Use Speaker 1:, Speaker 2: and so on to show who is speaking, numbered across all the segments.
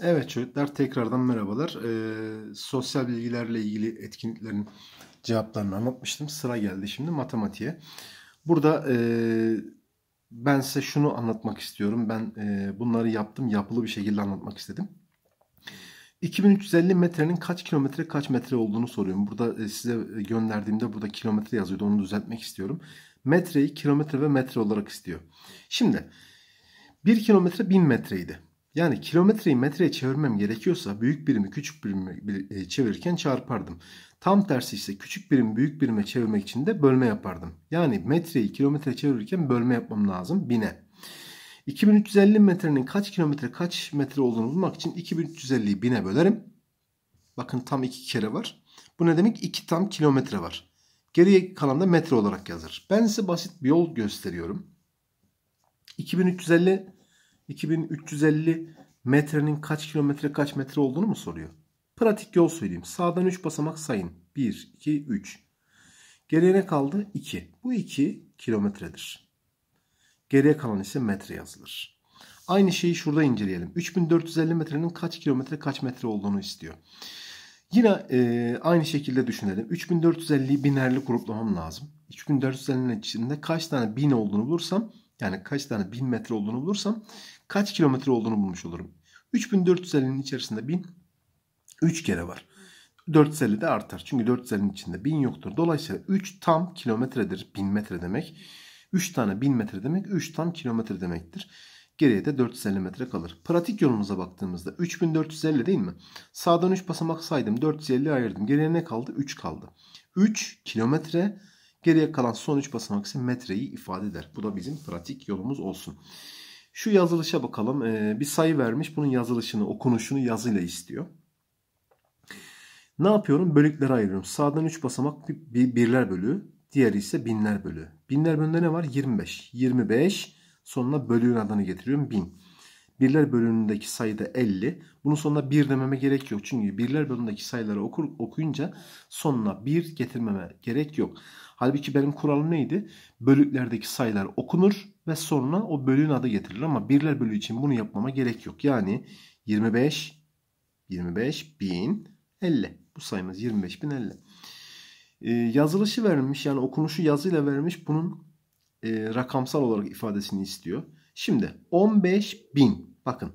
Speaker 1: Evet çocuklar tekrardan merhabalar. Ee, sosyal bilgilerle ilgili etkinliklerin cevaplarını anlatmıştım. Sıra geldi şimdi matematiğe. Burada e, ben size şunu anlatmak istiyorum. Ben e, bunları yaptım yapılı bir şekilde anlatmak istedim. 2350 metrenin kaç kilometre kaç metre olduğunu soruyorum. Burada e, size gönderdiğimde burada kilometre yazıyordu. Onu düzeltmek istiyorum. Metreyi kilometre ve metre olarak istiyor. Şimdi 1 kilometre 1000 metreydi. Yani kilometreyi metreye çevirmem gerekiyorsa büyük birimi küçük birime çevirirken çarpardım. Tam tersi ise küçük birimi büyük birime çevirmek için de bölme yapardım. Yani metreyi kilometre çevirirken bölme yapmam lazım bine. 2350 metrenin kaç kilometre kaç metre olduğunu bulmak için 2350'yi bine bölerim. Bakın tam iki kere var. Bu ne demek? 2 tam kilometre var. Geriye kalan da metre olarak yazılır. Ben size basit bir yol gösteriyorum. 2350 2350 metrenin kaç kilometre kaç metre olduğunu mu soruyor? Pratik yol söyleyeyim. Sağdan 3 basamak sayın. 1, 2, 3. Geriye ne kaldı? 2. Bu 2 kilometredir. Geriye kalan ise metre yazılır. Aynı şeyi şurada inceleyelim. 3450 metrenin kaç kilometre kaç metre olduğunu istiyor. Yine e, aynı şekilde düşünelim. 3450'yi binerli gruplamam lazım. 3450'nin içinde kaç tane bin olduğunu bulursam yani kaç tane bin metre olduğunu bulursam kaç kilometre olduğunu bulmuş olurum. 3450'nin içerisinde 1000 3 kere var. 450 de artar. Çünkü 450'nin içinde 1000 yoktur. Dolayısıyla 3 tam kilometredir. 1000 metre demek. 3 tane 1000 metre demek 3 tam kilometre demektir. Geriye de 450 metre kalır. Pratik yolumuza baktığımızda 3450 değil mi? Sağdan 3 basamak saydım. 450 ayırdım. Geriye ne kaldı? 3 kaldı. 3 kilometre Geriye kalan son 3 basamak ise metreyi ifade eder. Bu da bizim pratik yolumuz olsun. Şu yazılışa bakalım. Ee, bir sayı vermiş. Bunun yazılışını, okunuşunu yazıyla istiyor. Ne yapıyorum? Bölüklere ayırıyorum. Sağdan 3 basamak bir birler bölüğü. Diğeri ise binler bölüğü. Binler bölüğünde ne var? 25. 25 sonuna bölüğün adını getiriyorum. 1000. Birler bölümündeki sayıda 50. Bunun sonuna 1 dememe gerek yok. Çünkü birler bölümündeki sayıları okur, okuyunca sonuna 1 getirmeme gerek yok. Halbuki benim kuralım neydi? Bölüklerdeki sayılar okunur ve sonuna o bölüğün adı getirilir. Ama birler bölüğü için bunu yapmama gerek yok. Yani 25, 25, 1000, 50. Bu sayımız 25.050. Ee, yazılışı verilmiş yani okunuşu yazıyla verilmiş. Bunun e, rakamsal olarak ifadesini istiyor. Şimdi 15 bin. Bakın.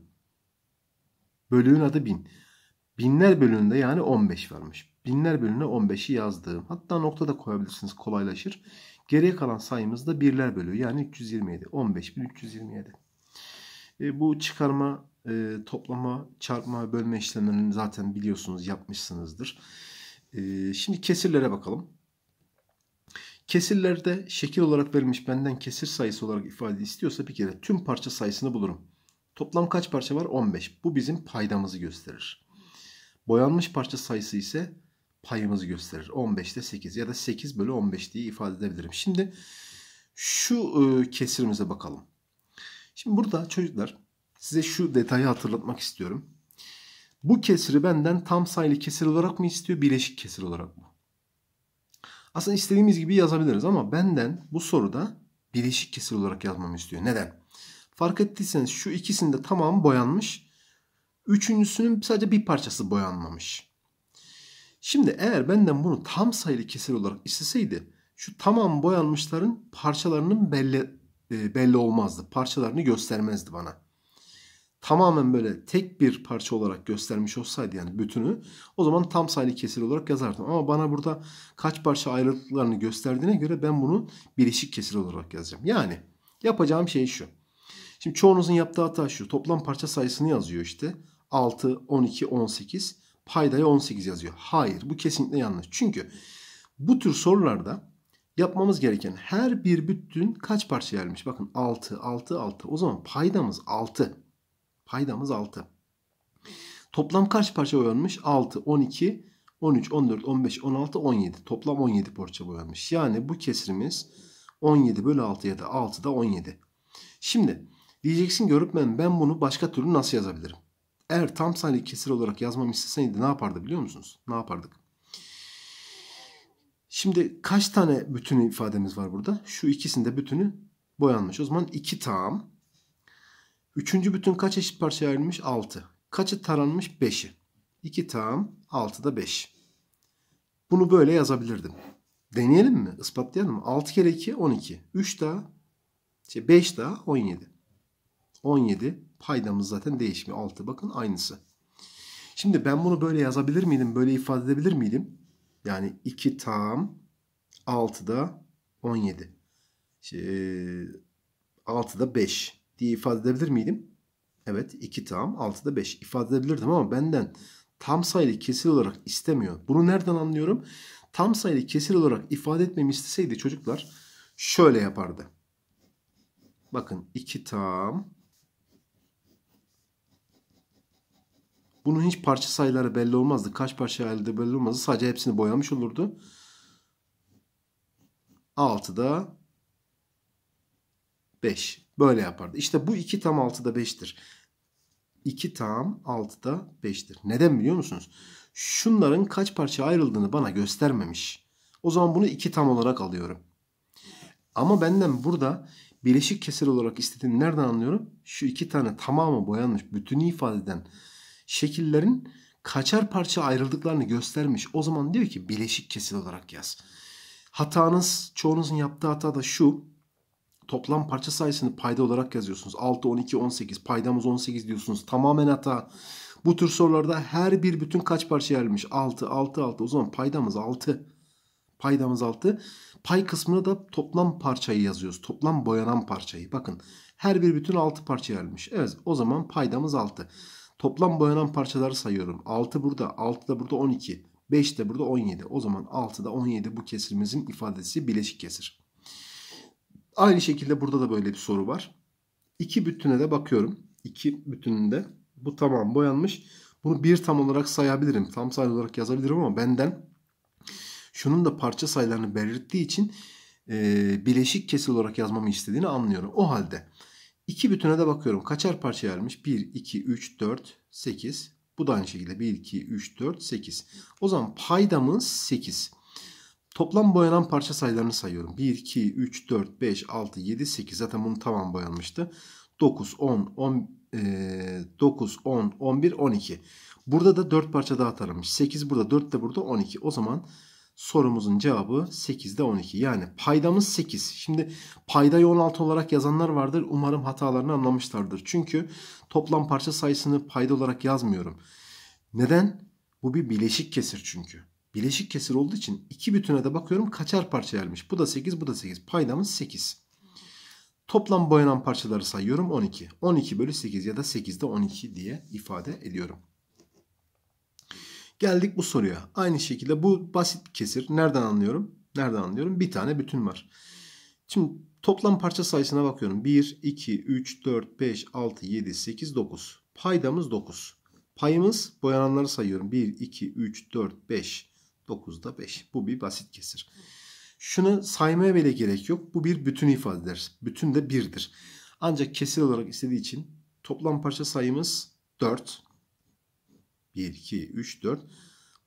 Speaker 1: Bölüğün adı bin. Binler bölümünde yani 15 varmış. Binler bölümüne 15'i yazdığım. Hatta nokta da koyabilirsiniz kolaylaşır. Geriye kalan sayımız da birler bölüğü yani 327. 15327. E, bu çıkarma, e, toplama, çarpma bölme işlemlerini zaten biliyorsunuz yapmışsınızdır. E, şimdi kesirlere bakalım. Kesirlerde şekil olarak verilmiş benden kesir sayısı olarak ifade istiyorsa bir kere tüm parça sayısını bulurum. Toplam kaç parça var? 15. Bu bizim paydamızı gösterir. Boyanmış parça sayısı ise payımızı gösterir. 15'te 8 ya da 8 bölü 15 diye ifade edebilirim. Şimdi şu e, kesirimize bakalım. Şimdi burada çocuklar size şu detayı hatırlatmak istiyorum. Bu kesiri benden tam sayılı kesir olarak mı istiyor, bileşik kesir olarak mı? Aslında istediğimiz gibi yazabiliriz ama benden bu soruda bileşik kesir olarak yazmamı istiyor. Neden? Fark ettiyseniz şu ikisinde de tamamı boyanmış. Üçüncüsünün sadece bir parçası boyanmamış. Şimdi eğer benden bunu tam sayılı kesir olarak isteseydi şu tamam boyanmışların parçalarının belli e, belli olmazdı. Parçalarını göstermezdi bana tamamen böyle tek bir parça olarak göstermiş olsaydı yani bütünü o zaman tam sayılı kesir olarak yazardım. Ama bana burada kaç parça ayrıldıklarını gösterdiğine göre ben bunu birleşik kesir olarak yazacağım. Yani yapacağım şey şu. Şimdi çoğunuzun yaptığı hata şu. Toplam parça sayısını yazıyor işte. 6, 12, 18. Paydaya 18 yazıyor. Hayır bu kesinlikle yanlış. Çünkü bu tür sorularda yapmamız gereken her bir bütün kaç parça yermiş. Bakın 6, 6, 6. O zaman paydamız 6. Paydamız 6. Toplam kaç parça boyanmış? 6, 12, 13, 14, 15, 16, 17. Toplam 17 parça boyanmış. Yani bu kesrimiz 17 bölü 6 ya da 6 da 17. Şimdi diyeceksin ki öğretmen ben bunu başka türlü nasıl yazabilirim? Eğer tam sayılı kesir olarak yazmam isteseydi ne yapardı biliyor musunuz? Ne yapardık? Şimdi kaç tane bütünü ifademiz var burada? Şu ikisinde bütünü boyanmış. O zaman 2 tam Üçüncü bütün kaç eşit parçaya ayrılmış? 6. Kaçı taranmış? 5'i. 2 tam, 6 da 5. Bunu böyle yazabilirdim. Deneyelim mi? Ispatlayalım mı? 6 kere 2, 12. 3 daha, şey 5 daha, 17. 17 paydamız zaten değişmiyor. 6 bakın aynısı. Şimdi ben bunu böyle yazabilir miydim? Böyle ifade edebilir miydim? Yani 2 tam, 6 da 17. Şey, 6 da 5 diye ifade edebilir miydim? Evet 2 tam 6'da 5 ifade edebilirdim ama benden tam sayılı kesir olarak istemiyor. Bunu nereden anlıyorum? Tam sayılı kesir olarak ifade etmemi isteseydi çocuklar şöyle yapardı. Bakın 2 tam Bunun hiç parça sayıları belli olmazdı. Kaç parça elde belli olmazdı. Sadece hepsini boyamış olurdu. 6'da 5. Böyle yapardı. İşte bu 2 tam 6'da 5'tir. 2 tam 6'da 5'tir. Neden biliyor musunuz? Şunların kaç parça ayrıldığını bana göstermemiş. O zaman bunu 2 tam olarak alıyorum. Ama benden burada bileşik kesir olarak istediğini nereden anlıyorum? Şu iki tane tamamı boyanmış bütünü ifade eden şekillerin kaçar parça ayrıldıklarını göstermiş. O zaman diyor ki bileşik kesir olarak yaz. Hatanız çoğunuzun yaptığı hata da şu. Toplam parça sayısını payda olarak yazıyorsunuz. 6, 12, 18. Paydamız 18 diyorsunuz. Tamamen hata. Bu tür sorularda her bir bütün kaç parça ayrılmış? 6, 6, 6. O zaman paydamız 6. Paydamız 6. Pay kısmına da toplam parçayı yazıyoruz. Toplam boyanan parçayı. Bakın her bir bütün 6 parça ayrılmış. Evet o zaman paydamız 6. Toplam boyanan parçaları sayıyorum. 6 burada, 6 da burada 12, 5 de burada 17. O zaman 6 da 17 bu kesirimizin ifadesi bileşik kesir. Aynı şekilde burada da böyle bir soru var. İki bütüne de bakıyorum. İki bütününde bu tamam boyanmış. Bunu bir tam olarak sayabilirim. Tam sayı olarak yazabilirim ama benden şunun da parça sayılarını belirttiği için e, bileşik kesir olarak yazmamı istediğini anlıyorum. O halde iki bütüne de bakıyorum. Kaçar parça vermiş? 1, 2, 3, 4, 8. Bu da aynı şekilde 1, 2, 3, 4, 8. O zaman paydamız 8. Toplam boyanan parça sayılarını sayıyorum. 1, 2, 3, 4, 5, 6, 7, 8. Zaten bunun tamam boyanmıştı. 9, 10, 10, e, 9, 10, 11, 12. Burada da 4 parça daha taramış. 8 burada, 4 de burada, 12. O zaman sorumuzun cevabı 8'de 12. Yani paydamız 8. Şimdi paydayı 16 olarak yazanlar vardır. Umarım hatalarını anlamışlardır. Çünkü toplam parça sayısını payda olarak yazmıyorum. Neden? Bu bir bileşik kesir çünkü. Bileşik kesir olduğu için iki bütüne de bakıyorum kaçar parça gelmiş. Bu da 8 bu da 8. Paydamız 8. Toplam boyanan parçaları sayıyorum 12. 12 bölü 8 ya da 8'de 12 diye ifade ediyorum. Geldik bu soruya. Aynı şekilde bu basit kesir nereden anlıyorum? Nereden anlıyorum? Bir tane bütün var. Şimdi toplam parça sayısına bakıyorum. 1, 2, 3, 4, 5, 6, 7, 8, 9. Paydamız 9. Payımız boyananları sayıyorum. 1, 2, 3, 4, 5, 9'da 5. Bu bir basit kesir. Şunu saymaya bile gerek yok. Bu bir bütün ifadedir. Bütün de 1'dir. Ancak kesir olarak istediği için toplam parça sayımız 4. 1, 2, 3, 4.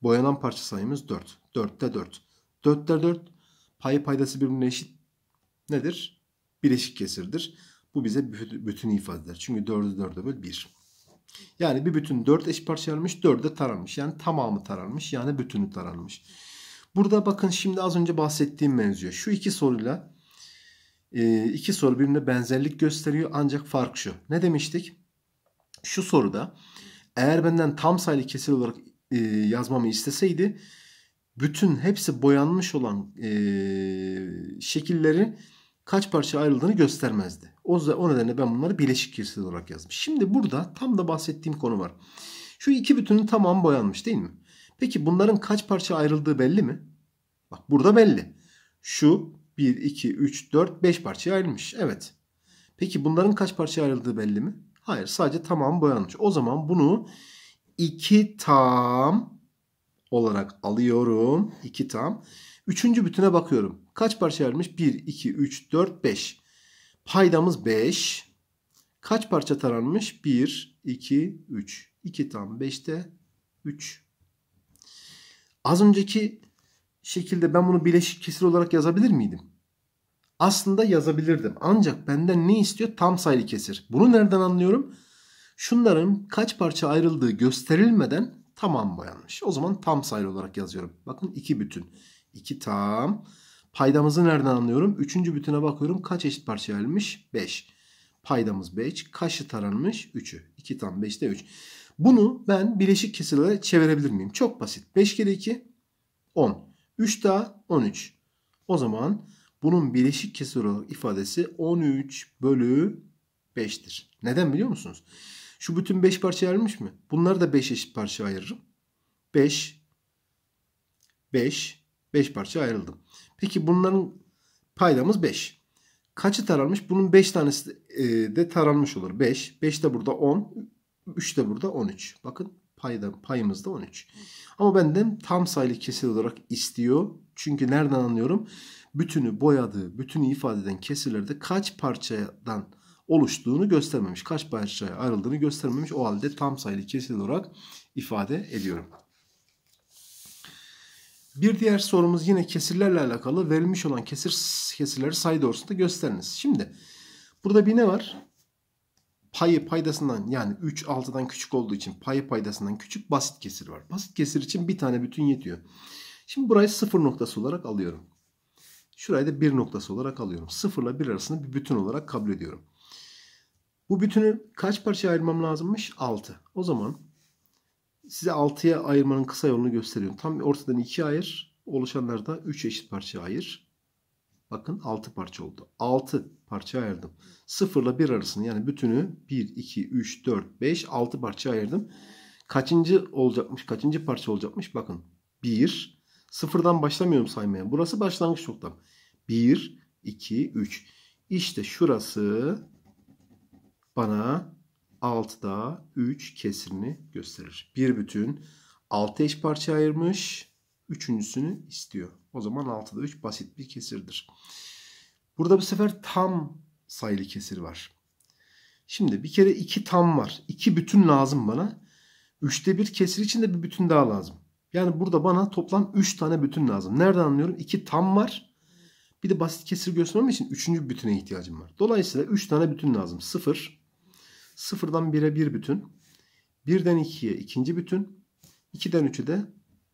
Speaker 1: Boyanan parça sayımız 4. 4 de 4. 4 de 4. Pay paydası birbirine eşit nedir? Bileşik kesirdir. Bu bize bütün ifade eder. Çünkü 4'ü 4'e böl 1. Yani bir bütün 4 eş parçalanmış 4'e taranmış. Yani tamamı taranmış. Yani bütünü taranmış. Burada bakın şimdi az önce bahsettiğim benziyor. Şu iki soruyla e, iki soru birbirine benzerlik gösteriyor ancak fark şu. Ne demiştik? Şu soruda eğer benden tam sayılı kesir olarak e, yazmamı isteseydi bütün hepsi boyanmış olan e, şekilleri kaç parça ayrıldığını göstermezdi. O, o nedenle ben bunları bileşik kirsiz olarak yazdım. Şimdi burada tam da bahsettiğim konu var. Şu iki bütünün tamamı boyanmış değil mi? Peki bunların kaç parça ayrıldığı belli mi? Bak burada belli. Şu 1, 2, 3, 4, 5 parçaya ayrılmış. Evet. Peki bunların kaç parça ayrıldığı belli mi? Hayır sadece tamamı boyanmış. O zaman bunu iki tam olarak alıyorum. iki tam. Üçüncü bütüne bakıyorum. Kaç parça ayrılmış? 1, 2, 3, 4, 5. Paydamız 5. Kaç parça taranmış? 1, 2, 3. 2 tam 5'te 3. Az önceki şekilde ben bunu bileşik kesir olarak yazabilir miydim? Aslında yazabilirdim. Ancak benden ne istiyor? Tam sayılı kesir. Bunu nereden anlıyorum? Şunların kaç parça ayrıldığı gösterilmeden tamam boyanmış. O zaman tam sayılı olarak yazıyorum. Bakın 2 bütün. 2 tam. Paydamızı nereden anlıyorum? Üçüncü bütüne bakıyorum. Kaç eşit parça ayrılmış? 5. Paydamız 5. Kaşı taranmış? 3'ü. 2 tam 5'te 3. Bunu ben bileşik kesirlere çevirebilir miyim? Çok basit. 5 kere 2 10. 3 daha 13. O zaman bunun bileşik kesir olarak ifadesi 13 bölü 5'tir. Neden biliyor musunuz? Şu bütün 5 parça ayrılmış mı? Bunları da 5 eşit parça ayırırım. 5 5 5 parça ayrıldım. Peki bunların paydamız 5. Kaçı taranmış? Bunun 5 tanesi de e, taranmış olur. 5. 5 de burada 10. 3 de burada 13. Bakın payda, payımız da 13. Ama benden tam sayılı kesir olarak istiyor. Çünkü nereden anlıyorum? Bütünü boyadığı, bütünü ifade eden kesirlerde kaç parçadan oluştuğunu göstermemiş. Kaç parçaya ayrıldığını göstermemiş. O halde tam sayılı kesir olarak ifade ediyorum. Bir diğer sorumuz yine kesirlerle alakalı. Verilmiş olan kesir kesirleri sayı doğrusunda gösteriniz. Şimdi burada bir ne var? Payı paydasından yani 3 6'dan küçük olduğu için payı paydasından küçük basit kesir var. Basit kesir için bir tane bütün yetiyor. Şimdi burayı sıfır noktası olarak alıyorum. Şurayı da bir noktası olarak alıyorum. Sıfırla bir arasında bir bütün olarak kabul ediyorum. Bu bütünü kaç parçaya ayırmam lazımmış? 6. O zaman size 6'ya ayırmanın kısa yolunu gösteriyorum. Tam ortadan 2 ayır. Oluşanlar da 3 eşit parça ayır. Bakın 6 parça oldu. 6 parça ayırdım. 0 ile 1 arasını yani bütünü 1, 2, 3, 4, 5, 6 parça ayırdım. Kaçıncı olacakmış? Kaçıncı parça olacakmış? Bakın 1, sıfırdan başlamıyorum saymaya. Burası başlangıç noktam. 1, 2, 3. İşte şurası bana 6 da 3 kesirini gösterir. Bir bütün 6 eş parça ayırmış. Üçüncüsünü istiyor. O zaman 6'da 3 basit bir kesirdir. Burada bu sefer tam sayılı kesir var. Şimdi bir kere 2 tam var. 2 bütün lazım bana. 3'te 1 kesir için de bir bütün daha lazım. Yani burada bana toplam 3 tane bütün lazım. Nereden anlıyorum? 2 tam var. Bir de basit kesir göstermem için 3. bütüne ihtiyacım var. Dolayısıyla 3 tane bütün lazım. 0, Sıfırdan bire bir bütün. birden ikiye ikinci bütün. 2'den 3'e de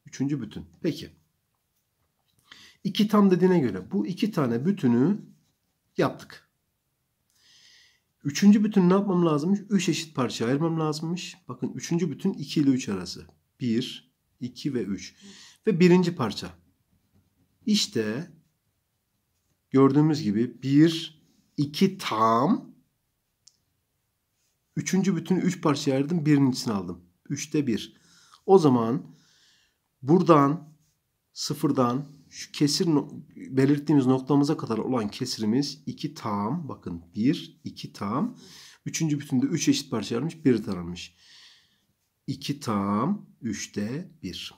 Speaker 1: üçüncü bütün. Peki. 2 tam dediğine göre bu iki tane bütünü yaptık. Üçüncü bütün ne yapmam lazımmış? Üç eşit parça ayırmam lazımmış. Bakın üçüncü bütün iki ile üç arası. bir, iki ve üç. Ve birinci parça. İşte gördüğümüz gibi bir, iki tam Üçüncü bütünü üç parçaya ayırdım. Birincisini aldım. Üçte bir. O zaman buradan sıfırdan şu kesir no belirttiğimiz noktamıza kadar olan kesirimiz iki tam. Bakın bir iki tam. Üçüncü bütünde üç eşit parça ayrılmış. bir taranmış. İki tam üçte bir.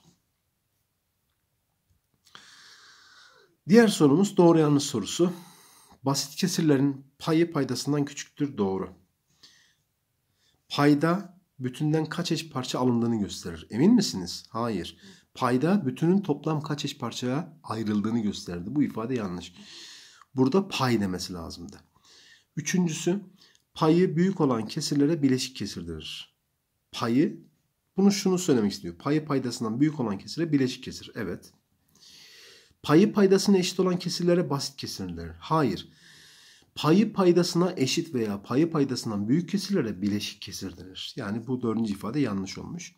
Speaker 1: Diğer sorumuz doğru yanlış sorusu. Basit kesirlerin payı paydasından küçüktür. Doğru payda bütünden kaç eş parça alındığını gösterir. Emin misiniz? Hayır. Payda bütünün toplam kaç eş parçaya ayrıldığını gösterdi. Bu ifade yanlış. Burada pay demesi lazımdı. Üçüncüsü payı büyük olan kesirlere bileşik kesir Payı bunu şunu söylemek istiyor. Payı paydasından büyük olan kesire bileşik kesir. Evet. Payı paydasına eşit olan kesirlere basit kesirdir. denir. Hayır payı paydasına eşit veya payı paydasından büyük kesirlere bileşik kesir denir. Yani bu dördüncü ifade yanlış olmuş.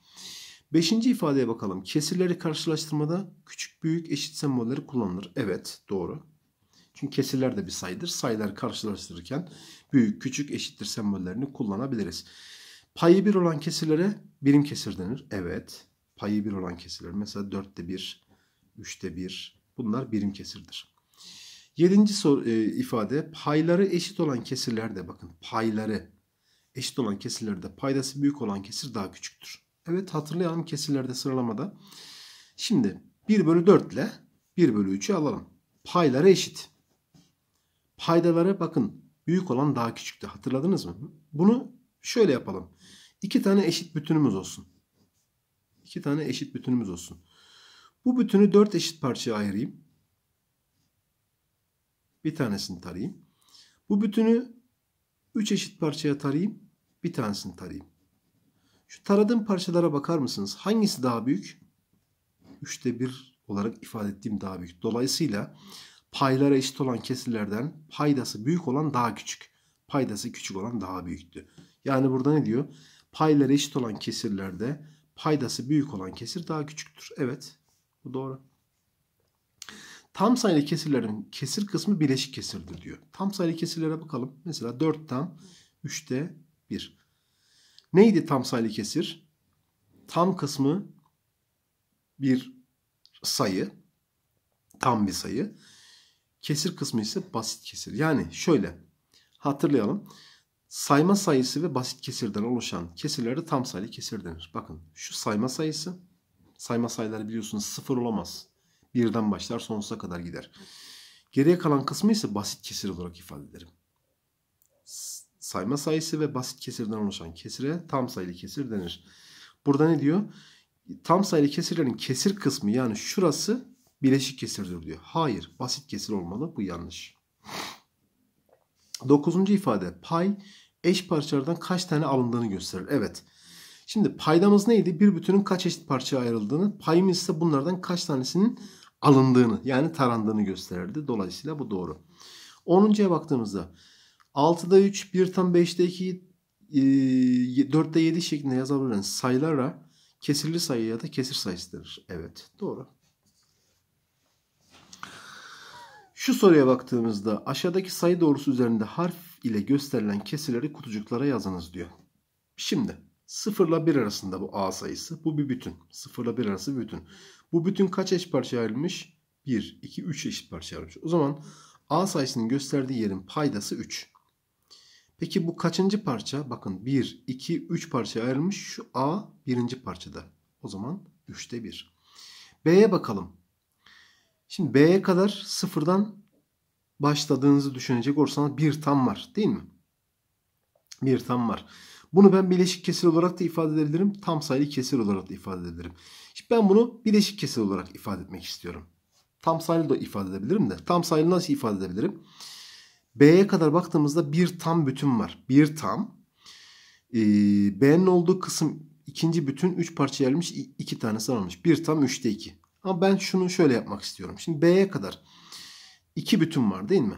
Speaker 1: Beşinci ifadeye bakalım. Kesirleri karşılaştırmada küçük büyük eşit sembolleri kullanılır. Evet doğru. Çünkü kesirler de bir sayıdır. Sayılar karşılaştırırken büyük küçük eşittir sembollerini kullanabiliriz. Payı bir olan kesirlere birim kesir denir. Evet. Payı bir olan kesirler. Mesela dörtte bir, üçte bir. Bunlar birim kesirdir. Yedinci soru, e, ifade payları eşit olan kesirlerde bakın payları eşit olan kesirlerde paydası büyük olan kesir daha küçüktür. Evet hatırlayalım kesirlerde sıralamada. Şimdi 1 bölü 4 ile 1 bölü 3'ü alalım. Payları eşit. Paydaları bakın büyük olan daha küçüktü hatırladınız mı? Bunu şöyle yapalım. İki tane eşit bütünümüz olsun. İki tane eşit bütünümüz olsun. Bu bütünü 4 eşit parçaya ayırayım. Bir tanesini tarayayım. Bu bütünü 3 eşit parçaya tarayayım. Bir tanesini tarayayım. Şu taradığım parçalara bakar mısınız? Hangisi daha büyük? 3'te 1 olarak ifade ettiğim daha büyük. Dolayısıyla paylara eşit olan kesirlerden paydası büyük olan daha küçük. Paydası küçük olan daha büyüktü. Yani burada ne diyor? Paylara eşit olan kesirlerde paydası büyük olan kesir daha küçüktür. Evet bu doğru. Tam sayılı kesirlerin kesir kısmı bileşik kesirdir diyor. Tam sayılı kesirlere bakalım. Mesela 4 tam 3'te 1. Neydi tam sayılı kesir? Tam kısmı bir sayı. Tam bir sayı. Kesir kısmı ise basit kesir. Yani şöyle hatırlayalım. Sayma sayısı ve basit kesirden oluşan kesirlere tam sayılı kesir denir. Bakın şu sayma sayısı. Sayma sayıları biliyorsunuz sıfır olamaz. Birden başlar sonsuza kadar gider. Geriye kalan kısmı ise basit kesir olarak ifade ederim. Sayma sayısı ve basit kesirden oluşan kesire tam sayılı kesir denir. Burada ne diyor? Tam sayılı kesirlerin kesir kısmı yani şurası bileşik kesirdir diyor. Hayır basit kesir olmalı bu yanlış. Dokuzuncu ifade pay eş parçalardan kaç tane alındığını gösterir. Evet. Şimdi paydamız neydi? Bir bütünün kaç eşit parçaya ayrıldığını, payımız ise bunlardan kaç tanesinin alındığını yani tarandığını gösterirdi. Dolayısıyla bu doğru. 10.ya baktığımızda 6'da 3, 1 tam 5'te 2, 4'te 7 şeklinde yazabilen sayılara kesirli sayı ya da kesir sayısı denir. Evet doğru. Şu soruya baktığımızda aşağıdaki sayı doğrusu üzerinde harf ile gösterilen kesirleri kutucuklara yazınız diyor. Şimdi 0 ile 1 arasında bu A sayısı. Bu bir bütün. 0 ile 1 arası bir bütün. Bu bütün kaç eş parçaya ayrılmış? 1, 2, 3 eşit parçaya ayrılmış. O zaman A sayısının gösterdiği yerin paydası 3. Peki bu kaçıncı parça? Bakın 1, 2, 3 parçaya ayrılmış. Şu A birinci parçada. O zaman 3'te 1. B'ye bakalım. Şimdi B'ye kadar sıfırdan başladığınızı düşünecek olursanız bir tam var değil mi? Bir tam var. Bunu ben bileşik kesir olarak da ifade edebilirim. Tam sayılı kesir olarak da ifade edebilirim. Şimdi ben bunu bileşik kesir olarak ifade etmek istiyorum. Tam sayılı da ifade edebilirim de. Tam sayılı nasıl ifade edebilirim? B'ye kadar baktığımızda bir tam bütün var. Bir tam. Ee, B'nin olduğu kısım ikinci bütün 3 parçaya ayrılmış. 2 tanesi alınmış. Bir tam 3'te 2. Ama ben şunu şöyle yapmak istiyorum. Şimdi B'ye kadar 2 bütün var değil mi?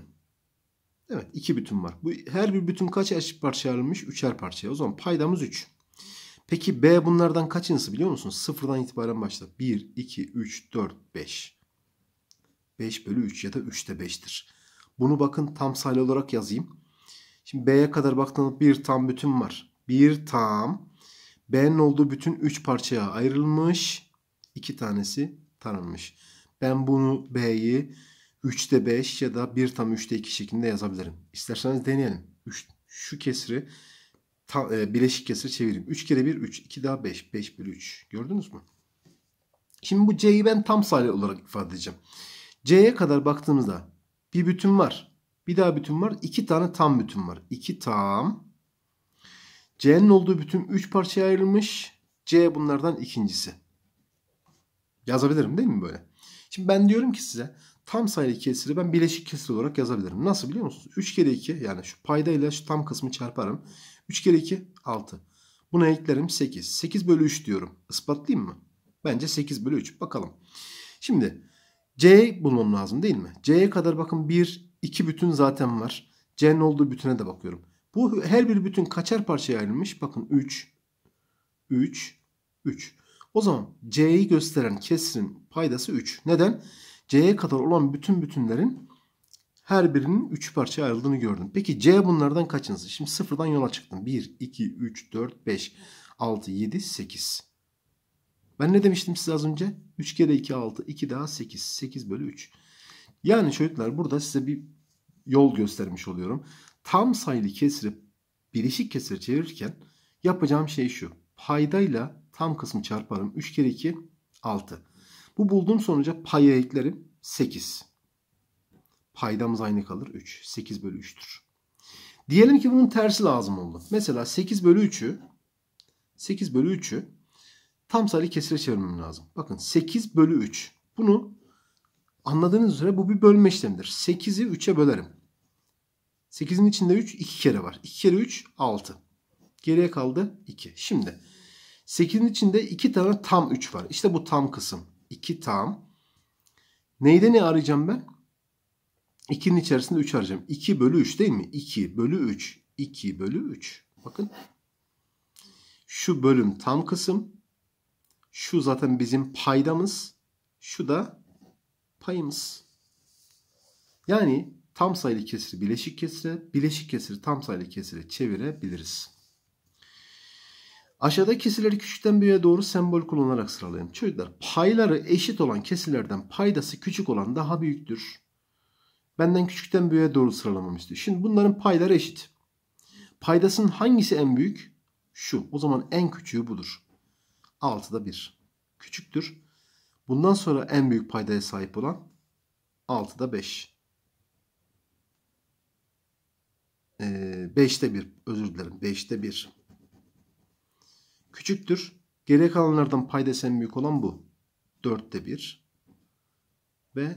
Speaker 1: Evet iki bütün var. Bu her bir bütün kaç eşit parçaya ayrılmış? Üçer parçaya. O zaman paydamız 3. Peki B bunlardan kaçıncısı biliyor musunuz? Sıfırdan itibaren başla. 1, 2, 3, 4, 5. 5 bölü 3 ya da 3'te 5'tir. Bunu bakın tam sayılı olarak yazayım. Şimdi B'ye kadar baktığınızda bir tam bütün var. Bir tam. B'nin olduğu bütün 3 parçaya ayrılmış. 2 tanesi tanınmış. Ben bunu B'yi 3'te 5 ya da 1 tam 3'te 2 şeklinde yazabilirim. İsterseniz deneyelim. 3, şu kesri tam, e, bileşik kesir çevireyim. 3 kere 1 3. 2 daha 5. 5 bölü 3. Gördünüz mü? Şimdi bu C'yi ben tam sayı olarak ifade edeceğim. C'ye kadar baktığımızda bir bütün var. Bir daha bütün var. 2 tane tam bütün var. 2 tam. C'nin olduğu bütün 3 parçaya ayrılmış. C bunlardan ikincisi. Yazabilirim değil mi böyle? Şimdi ben diyorum ki size tam sayılı kesiri ben bileşik kesir olarak yazabilirim. Nasıl biliyor musunuz? 3 kere 2 yani şu paydayla şu tam kısmı çarparım. 3 kere 2 6. Buna eklerim 8. 8 bölü 3 diyorum. Ispatlayayım mı? Bence 8 bölü 3. Bakalım. Şimdi c bulmam lazım değil mi? C'ye kadar bakın 1, 2 bütün zaten var. C'nin olduğu bütüne de bakıyorum. Bu her bir bütün kaçer parçaya ayrılmış? Bakın 3, 3, 3. O zaman C'yi gösteren kesrin paydası 3. Neden? C'ye kadar olan bütün bütünlerin her birinin 3 parçaya ayrıldığını gördüm. Peki C bunlardan kaçıncısı? Şimdi sıfırdan yola çıktım. 1, 2, 3, 4, 5, 6, 7, 8. Ben ne demiştim size az önce? 3 kere 2, 6. 2 daha 8. 8 bölü 3. Yani çocuklar burada size bir yol göstermiş oluyorum. Tam sayılı kesiri birleşik kesir çevirirken yapacağım şey şu. Paydayla tam kısmı çarparım. 3 kere 2, 6. Bu bulduğum sonuca paya eklerim. 8. Paydamız aynı kalır. 3. 8 bölü 3'tür. Diyelim ki bunun tersi lazım oldu. Mesela 8 bölü 3'ü 8 bölü 3'ü tam sayılı kesire çevirmem lazım. Bakın 8 bölü 3. Bunu anladığınız üzere bu bir bölme işlemidir. 8'i 3'e bölerim. 8'in içinde 3 2 kere var. 2 kere 3 6. Geriye kaldı 2. Şimdi 8'in içinde 2 tane tam 3 var. İşte bu tam kısım. 2 tam. Neyde ne arayacağım ben? 2'nin içerisinde 3 arayacağım. 2 bölü 3 değil mi? 2 bölü 3. 2 bölü 3. Bakın. Şu bölüm tam kısım. Şu zaten bizim paydamız. Şu da payımız. Yani tam sayılı kesiri bileşik kesire, bileşik kesiri tam sayılı kesire çevirebiliriz. Aşağıda kesirleri küçükten büyüğe doğru sembol kullanarak sıralayın. Çocuklar payları eşit olan kesirlerden paydası küçük olan daha büyüktür. Benden küçükten büyüğe doğru sıralamam istiyor. Şimdi bunların payları eşit. Paydasının hangisi en büyük? Şu. O zaman en küçüğü budur. 6'da 1. Küçüktür. Bundan sonra en büyük paydaya sahip olan 6'da 5. Ee, 5'te 1 özür dilerim. 5'te 1 küçüktür. Geriye kalanlardan paydası en büyük olan bu. 4'te 1 ve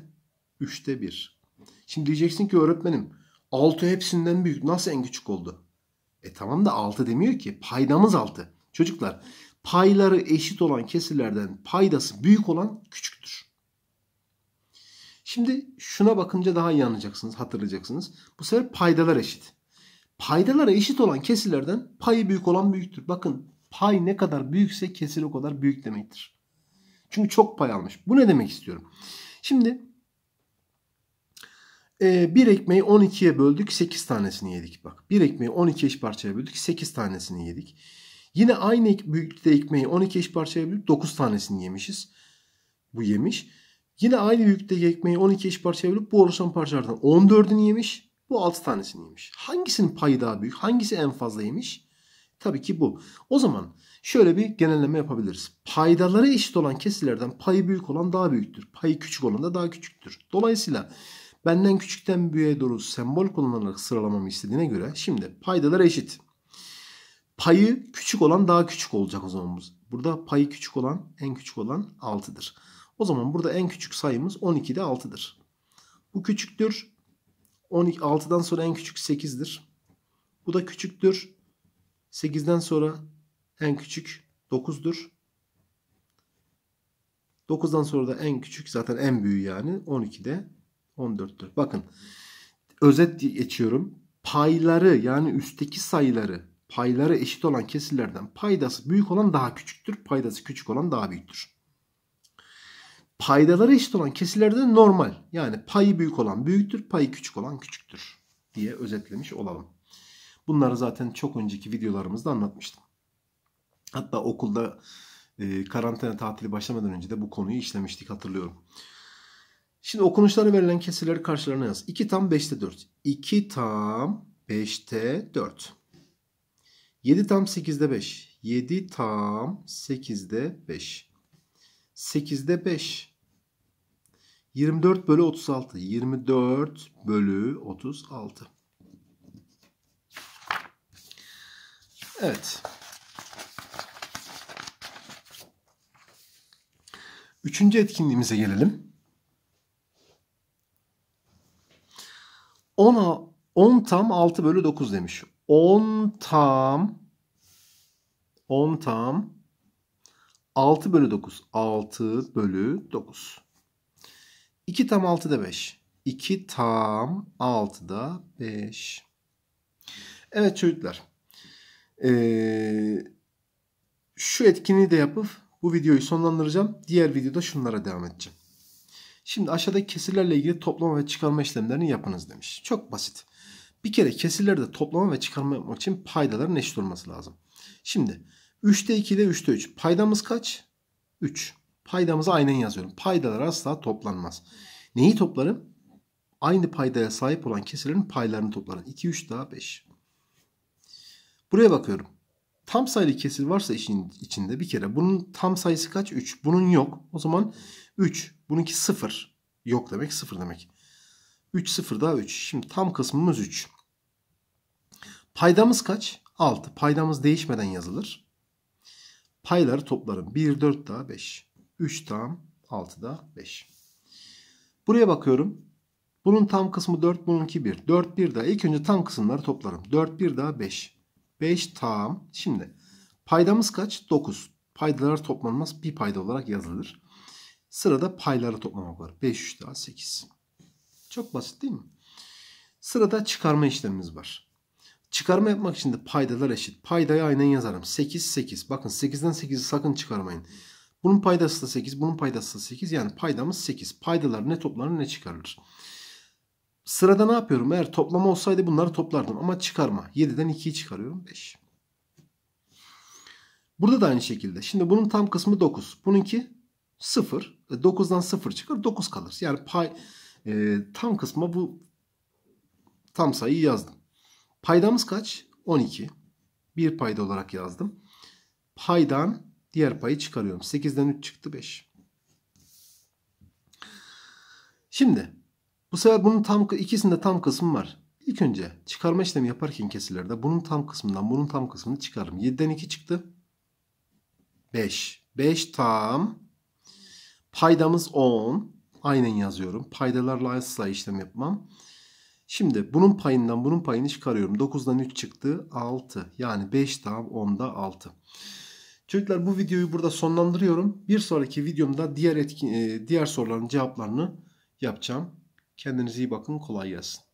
Speaker 1: 3'te 1. Şimdi diyeceksin ki öğretmenim 6 hepsinden büyük nasıl en küçük oldu? E tamam da 6 demiyor ki paydamız 6. Çocuklar payları eşit olan kesirlerden paydası büyük olan küçüktür. Şimdi şuna bakınca daha iyi anlayacaksınız, hatırlayacaksınız. Bu sefer paydalar eşit. Paydalara eşit olan kesirlerden payı büyük olan büyüktür. Bakın Pay ne kadar büyükse kesir o kadar büyük demektir. Çünkü çok pay almış. Bu ne demek istiyorum? Şimdi e, bir ekmeği 12'ye böldük 8 tanesini yedik. Bak bir ekmeği 12 eş parçaya böldük 8 tanesini yedik. Yine aynı büyüklükte ekmeği 12 eş parçaya böldük, 9 tanesini yemişiz. Bu yemiş. Yine aynı büyüklükte ekmeği 12 eş parçaya böldük, bu oluşan parçalardan 14'ünü yemiş. Bu 6 tanesini yemiş. Hangisinin payı daha büyük? Hangisi en fazla yemiş? Tabii ki bu. O zaman şöyle bir genelleme yapabiliriz. Paydaları eşit olan kesirlerden payı büyük olan daha büyüktür. Payı küçük olan da daha küçüktür. Dolayısıyla benden küçükten büyüğe doğru sembol kullanarak sıralamamı istediğine göre şimdi paydalar eşit. Payı küçük olan daha küçük olacak o zaman. Burada payı küçük olan en küçük olan 6'dır. O zaman burada en küçük sayımız 12'de 6'dır. Bu küçüktür. 12, 6'dan sonra en küçük 8'dir. Bu da küçüktür. 8'den sonra en küçük 9'dur. 9'dan sonra da en küçük zaten en büyüğü yani 12'de 14'tür. Bakın özet geçiyorum. Payları yani üstteki sayıları payları eşit olan kesirlerden paydası büyük olan daha küçüktür. Paydası küçük olan daha büyüktür. Paydaları eşit olan kesirlerde normal. Yani payı büyük olan büyüktür, payı küçük olan küçüktür diye özetlemiş olalım. Bunları zaten çok önceki videolarımızda anlatmıştım. Hatta okulda e, karantina tatili başlamadan önce de bu konuyu işlemiştik hatırlıyorum. Şimdi okunuşlara verilen kesirleri karşılarına yaz. 2 tam 5'te 4. 2 tam 5'te 4. 7 tam 8'de 5. 7 tam 8'de 5. 8'de 5. 24 bölü 36. 24 bölü 36. Evet. Üçüncü etkinliğimize gelelim. 10, 10 tam 6 bölü 9 demiş. 10 tam 10 tam 6 bölü 9. 6 bölü 9. 2 tam da 5. 2 tam da 5. Evet çocuklar. Ee, şu etkinliği de yapıp bu videoyu sonlandıracağım. Diğer videoda şunlara devam edeceğim. Şimdi aşağıda kesirlerle ilgili toplama ve çıkarma işlemlerini yapınız demiş. Çok basit. Bir kere kesirlerde toplama ve çıkarma yapmak için paydaların eşit olması lazım. Şimdi 3'te 2 ile 3'te 3. Paydamız kaç? 3. Paydamızı aynen yazıyorum. Paydalar asla toplanmaz. Neyi toplarım? Aynı paydaya sahip olan kesirlerin paylarını toplarım. 2, 3 daha 5. Buraya bakıyorum. Tam sayılı kesir varsa işin içinde bir kere bunun tam sayısı kaç? 3. Bunun yok. O zaman 3. Bununki 0. Yok demek 0 demek. 3 0 daha 3. Şimdi tam kısmımız 3. Paydamız kaç? 6. Paydamız değişmeden yazılır. Payları toplarım. 1 4 daha 5. 3 tam 6 da 5. Buraya bakıyorum. Bunun tam kısmı 4, bununki 1. 4 1 daha. İlk önce tam kısımları toplarım. 4 1 daha 5. 5 tam. Şimdi paydamız kaç? 9. Paydalar toplanmaz. Bir payda olarak yazılır. Sırada payları toplamak var. 5 3 daha 8. Çok basit değil mi? Sırada çıkarma işlemimiz var. Çıkarma yapmak için de paydalar eşit. Paydayı aynen yazarım. 8 8. Bakın 8'den 8'i sakın çıkarmayın. Bunun paydası da 8, bunun paydası da 8. Yani paydamız 8. Paydalar ne toplanır ne çıkarılır. Sırada ne yapıyorum? Eğer toplama olsaydı bunları toplardım ama çıkarma. 7'den 2'yi çıkarıyorum 5. Burada da aynı şekilde. Şimdi bunun tam kısmı 9. Bununki 0. 9'dan 0 çıkar 9 kalır. Yani pay e, tam kısma bu tam sayıyı yazdım. Paydamız kaç? 12. Bir payda olarak yazdım. Paydan diğer payı çıkarıyorum. 8'den 3 çıktı 5. Şimdi bu sefer bunun tam ikisinde tam kısım var. İlk önce çıkarma işlemi yaparken kesirlerde bunun tam kısmından bunun tam kısmını çıkarım. 7'den 2 çıktı. 5. 5 tam. Paydamız 10. Aynen yazıyorum. Paydalarla asla işlem yapmam. Şimdi bunun payından bunun payını çıkarıyorum. 9'dan 3 çıktı. 6. Yani 5 tam 10'da 6. Çocuklar bu videoyu burada sonlandırıyorum. Bir sonraki videomda diğer etki, e, diğer soruların cevaplarını yapacağım. Kendinize iyi bakın. Kolay gelsin.